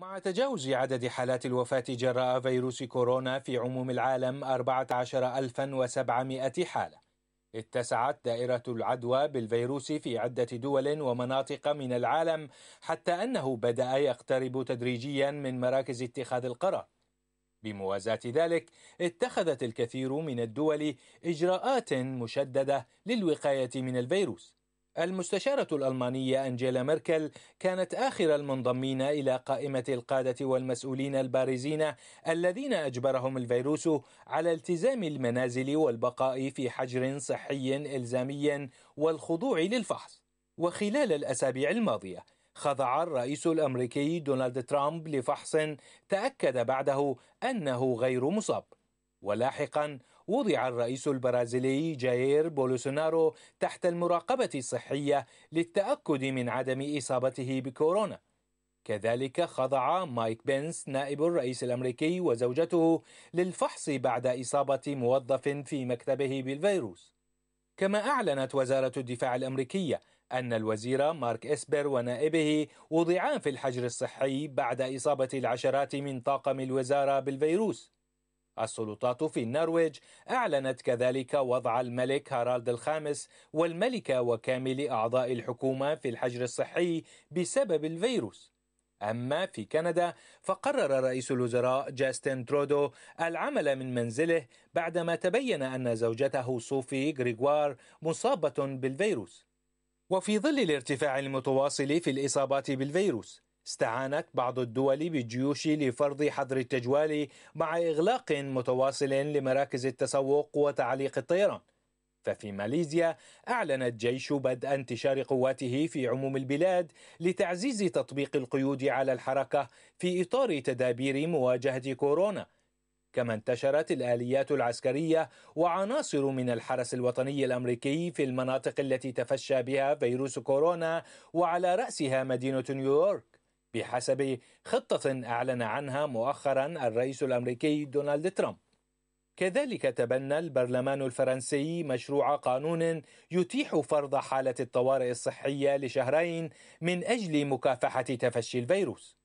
مع تجاوز عدد حالات الوفاة جراء فيروس كورونا في عموم العالم 14700 حالة اتسعت دائرة العدوى بالفيروس في عدة دول ومناطق من العالم حتى أنه بدأ يقترب تدريجيا من مراكز اتخاذ القرار بموازاة ذلك اتخذت الكثير من الدول إجراءات مشددة للوقاية من الفيروس المستشارة الألمانية أنجيلا ميركل كانت آخر المنضمين إلى قائمة القادة والمسؤولين البارزين الذين أجبرهم الفيروس على التزام المنازل والبقاء في حجر صحي إلزامي والخضوع للفحص. وخلال الأسابيع الماضية خضع الرئيس الأمريكي دونالد ترامب لفحص تأكد بعده أنه غير مصاب. ولاحقا وضع الرئيس البرازيلي جاير بولسونارو تحت المراقبة الصحية للتأكد من عدم إصابته بكورونا كذلك خضع مايك بنس نائب الرئيس الأمريكي وزوجته للفحص بعد إصابة موظف في مكتبه بالفيروس كما أعلنت وزارة الدفاع الأمريكية أن الوزير مارك إسبر ونائبه وضعا في الحجر الصحي بعد إصابة العشرات من طاقم الوزارة بالفيروس السلطات في النرويج أعلنت كذلك وضع الملك هارالد الخامس والملكة وكامل أعضاء الحكومة في الحجر الصحي بسبب الفيروس أما في كندا فقرر رئيس الوزراء جاستن ترودو العمل من منزله بعدما تبين أن زوجته صوفي غريغوار مصابة بالفيروس وفي ظل الارتفاع المتواصل في الإصابات بالفيروس استعانت بعض الدول بالجيوش لفرض حظر التجوال مع إغلاق متواصل لمراكز التسوق وتعليق الطيران ففي ماليزيا أعلن الجيش بدء انتشار قواته في عموم البلاد لتعزيز تطبيق القيود على الحركة في إطار تدابير مواجهة كورونا كما انتشرت الآليات العسكرية وعناصر من الحرس الوطني الأمريكي في المناطق التي تفشى بها فيروس كورونا وعلى رأسها مدينة نيويورك بحسب خطة أعلن عنها مؤخرا الرئيس الأمريكي دونالد ترامب كذلك تبنى البرلمان الفرنسي مشروع قانون يتيح فرض حالة الطوارئ الصحية لشهرين من أجل مكافحة تفشي الفيروس